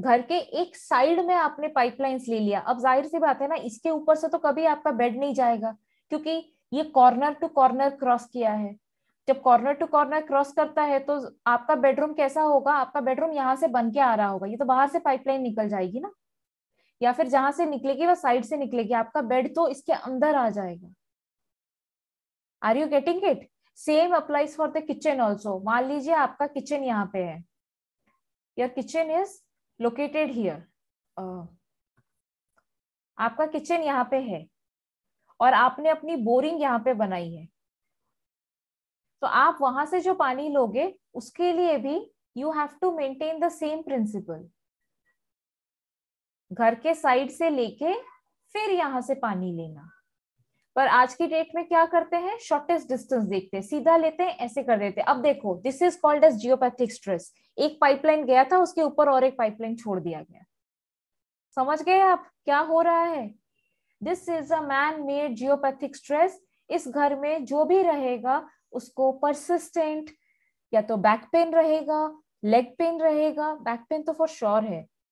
घर के एक साइड में आपने पाइपलाइंस ले लिया अब जाहिर सी बात है ना इसके ऊपर से तो कभी आपका बेड नहीं जाएगा क्योंकि ये कॉर्नर टू कॉर्नर क्रॉस किया है जब कॉर्नर टू कॉर्नर क्रॉस करता है तो आपका बेडरूम कैसा होगा आपका बेडरूम यहाँ से बन के आ रहा होगा ये तो बाहर से पाइपलाइन निकल जाएगी ना या फिर जहां से निकलेगी वह साइड से निकलेगी आपका बेड तो इसके अंदर आ जाएगा are you getting it same applies for the kitchen also मान लीजिए आपका किचन यहाँ पे है your kitchen is located here आपका किचन यहाँ पे है और आपने अपनी बोरिंग यहाँ पे बनाई है तो आप वहां से जो पानी लोगे उसके लिए भी you have to maintain the same principle घर के साइड से लेके फिर यहां से पानी लेना पर आज की डेट में क्या करते हैं शॉर्टेस्ट डिस्टेंस देखते हैं सीधा लेते हैं ऐसे कर देते हैं अब देखो this is called as geopathic stress एक पाइपलाइन गया था उसके ऊपर और एक पाइपलाइन छोड़ दिया गया समझ गए आप क्या हो रहा है this is a man made geopathic stress इस घर में जो भी रहेगा उसको परसिस्टेंट या तो बैक पेन रहेगा लेग पेन रहेगा बैक पेन तो फॉर श्योर है